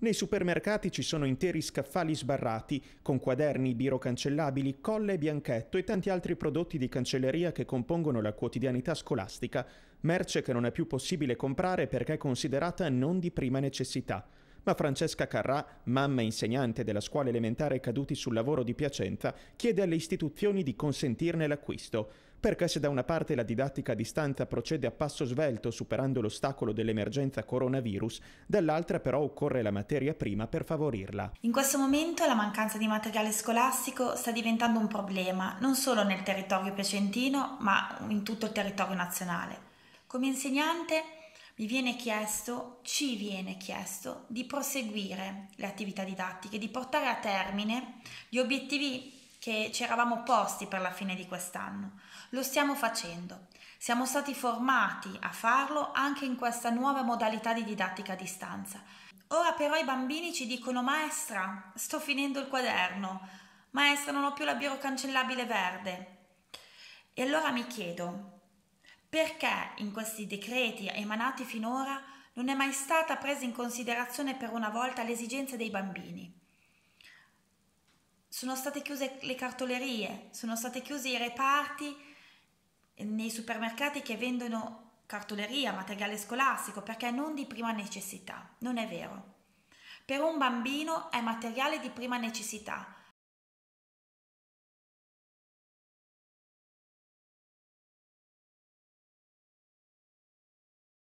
Nei supermercati ci sono interi scaffali sbarrati, con quaderni birocancellabili, colle e bianchetto e tanti altri prodotti di cancelleria che compongono la quotidianità scolastica, merce che non è più possibile comprare perché è considerata non di prima necessità ma Francesca Carrà, mamma insegnante della scuola elementare caduti sul lavoro di Piacenza, chiede alle istituzioni di consentirne l'acquisto, perché se da una parte la didattica a distanza procede a passo svelto superando l'ostacolo dell'emergenza coronavirus, dall'altra però occorre la materia prima per favorirla. In questo momento la mancanza di materiale scolastico sta diventando un problema non solo nel territorio piacentino ma in tutto il territorio nazionale. Come insegnante mi viene chiesto, ci viene chiesto di proseguire le attività didattiche, di portare a termine gli obiettivi che ci eravamo posti per la fine di quest'anno. Lo stiamo facendo. Siamo stati formati a farlo anche in questa nuova modalità di didattica a distanza. Ora però i bambini ci dicono maestra, sto finendo il quaderno, maestra non ho più la cancellabile verde. E allora mi chiedo, perché in questi decreti emanati finora non è mai stata presa in considerazione per una volta l'esigenza dei bambini? Sono state chiuse le cartolerie, sono stati chiusi i reparti nei supermercati che vendono cartoleria, materiale scolastico, perché non di prima necessità. Non è vero. Per un bambino è materiale di prima necessità,